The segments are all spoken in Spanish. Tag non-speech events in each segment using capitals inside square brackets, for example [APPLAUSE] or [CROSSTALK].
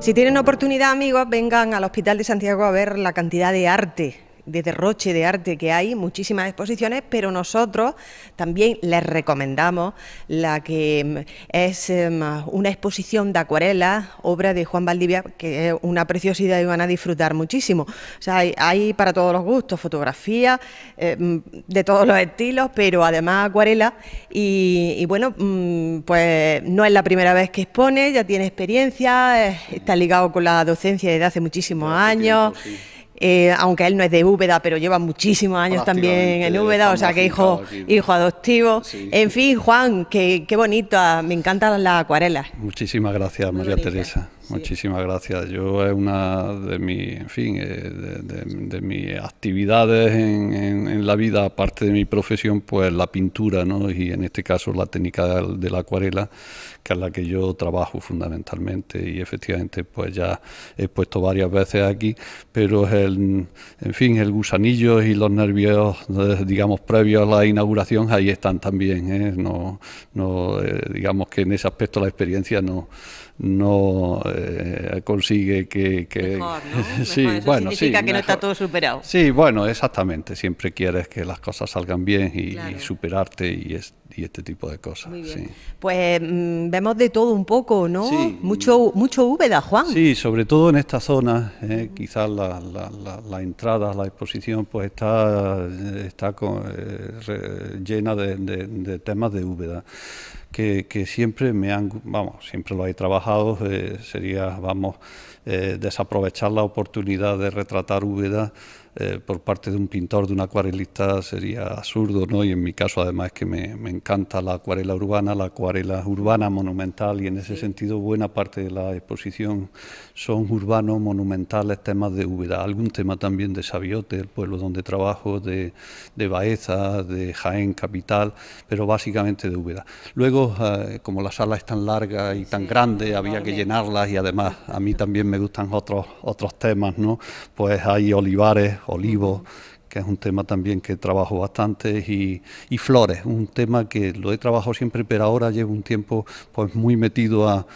Si tienen oportunidad, amigos, vengan al Hospital de Santiago a ver la cantidad de arte de derroche de arte que hay, muchísimas exposiciones, pero nosotros también les recomendamos la que mm, es em, una exposición de acuarela... obra de Juan Valdivia, que es una preciosidad y van a disfrutar muchísimo. O sea, hay, para todos los gustos, fotografía, eh, mm, de todos los estilos, pero además acuarela. Y, bueno, mm, pues no es la primera vez que expone, ya tiene experiencia, eh, está ligado con la docencia desde hace muchísimos años. Eh, aunque él no es de Úbeda, pero lleva muchísimos años también en Úbeda, o sea que hijo, hijo adoptivo. En fin, Juan, qué, qué bonito, me encantan las acuarelas. Muchísimas gracias, María Teresa. Muchísimas gracias. Yo es una de mis, en fin, eh, de, mis actividades en, la vida, aparte de mi profesión, pues la pintura, ¿no? Y en este caso la técnica de la acuarela, que es la que yo trabajo fundamentalmente. Y efectivamente, pues ya he puesto varias veces aquí, pero el, en fin, el gusanillo y los nervios, eh, digamos, previos a la inauguración, ahí están también, ¿eh? No, no digamos que en ese aspecto la experiencia no, no eh, consigue que... ¿no? [LAUGHS] sí, significa que no está todo superado. Sí, bueno, exactamente. Siempre quieres que las cosas salgan bien y, superarte y es y este tipo de cosas. Sí. Pues mm, vemos de todo un poco, ¿no? Mucho, mucho Úbeda, Juan. Sí, sobre todo en esta zona... Eh, quizás la, la, entrada, la exposición, pues está, está con, eh, llena de, de, temas de Úbeda. Que, que, siempre me han, vamos, siempre lo he trabajado, eh, sería, vamos, desaprovechar la oportunidad de retratar Úbeda por parte de un pintor, de un acuarelista, sería absurdo, ¿no? Y en mi caso, además, que me, me encanta encanta la acuarela urbana, la acuarela urbana monumental y en ese sentido buena parte de la exposición son urbanos, monumentales, temas de Úbeda, algún tema también de Sabiote, el pueblo donde trabajo, de, Baeza, de Jaén Capital, pero básicamente de Úbeda. Luego, eh, como la sala es tan larga y tan grande, había que llenarlas y además a mí también me gustan otros, otros temas, ¿no? Pues hay olivares, olivos es un tema también que trabajo bastante, y, flores, un tema que lo he trabajado siempre, pero ahora llevo un tiempo pues muy metido a,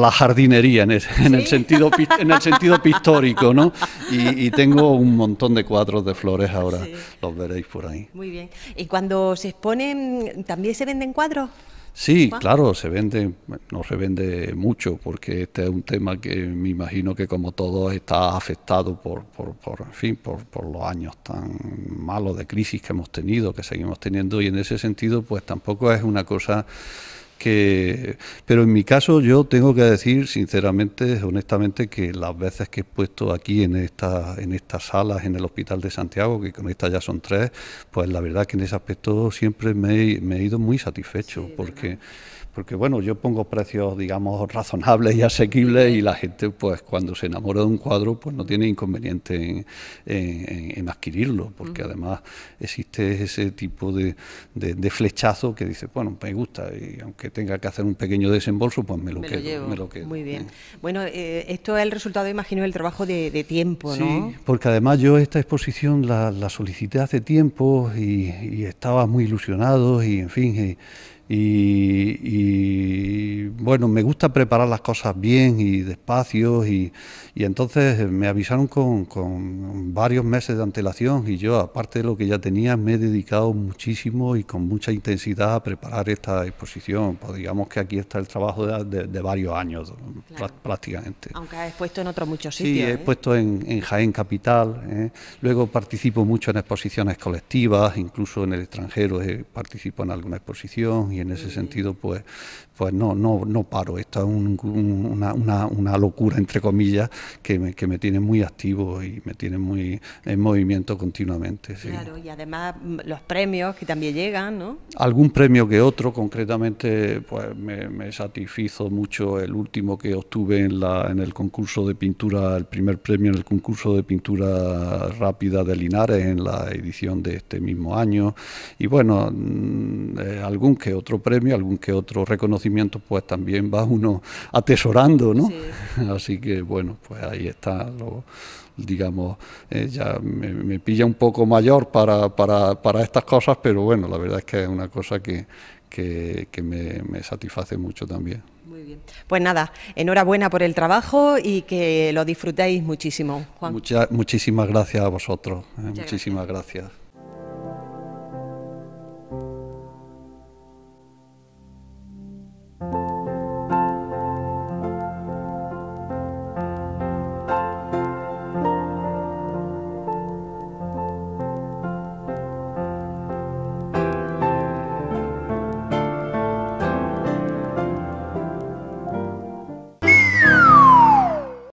la jardinería en el, sentido en el sentido pictórico, ¿no? Y, tengo un montón de cuadros de flores ahora, los veréis por ahí. Muy bien. ¿Y cuando se exponen, también se venden cuadros? Sí, claro, se vende, no se vende mucho, porque este es un tema que me imagino que como todo está afectado por, por, por fin, por, por, los años tan malos de crisis que hemos tenido, que seguimos teniendo, y en ese sentido, pues tampoco es una cosa pero en mi caso yo tengo que decir sinceramente, honestamente, que las veces que he puesto aquí en, esta, en estas salas, en el Hospital de Santiago, que con estas ya son tres, pues la verdad que en ese aspecto siempre me, he ido muy satisfecho, porque porque bueno, yo pongo precios, digamos, razonables y asequibles y la gente, pues cuando se enamora de un cuadro, pues no tiene inconveniente en, adquirirlo, porque además existe ese tipo de, de, flechazo que dice, bueno, me gusta y aunque tenga que hacer un pequeño desembolso, pues me lo, llevo. Muy bien. Eh. Bueno, eh, esto es el resultado, imagino, del trabajo de, tiempo, ¿no? Sí, porque además yo esta exposición la, solicité hace tiempo y, estaba muy ilusionado y, en fin, y, bueno, me gusta preparar las cosas bien y despacio y, entonces me avisaron con, varios meses de antelación y yo, aparte de lo que ya tenía, me he dedicado muchísimo y con mucha intensidad a preparar esta exposición. Pues digamos que aquí está el trabajo de, varios años prácticamente. Aunque has expuesto en otros muchos sitios. Sí, he ¿eh? expuesto en, Jaén Capital, ¿eh? luego participo mucho en exposiciones colectivas, incluso en el extranjero participo en alguna exposición y en ese sentido pues, pues no, no, no paro. Esto es una, locura, entre comillas, que me, tiene muy activo y me tiene muy en movimiento continuamente. Claro, y además mm, los premios que también llegan, ¿no? Algún premio que otro, concretamente, pues me, me satisfizo mucho el último que obtuve en, la, en el concurso de pintura, el primer premio en el concurso de pintura rápida de Linares en la edición de este mismo año. Y bueno, mm, eh, algún que otro otro premio, algún que otro reconocimiento, pues también va uno atesorando, ¿no? [LAUGHS] Así que bueno, pues ahí está digamos, eh, ya me, pilla un poco mayor para, para, para estas cosas, pero bueno, la verdad es que es una cosa que, que, me, satisface mucho también. Muy bien. Pues nada, enhorabuena por el trabajo y que lo disfrutéis muchísimo, Juan. muchísimas gracias a vosotros. Eh, muchísimas gracias.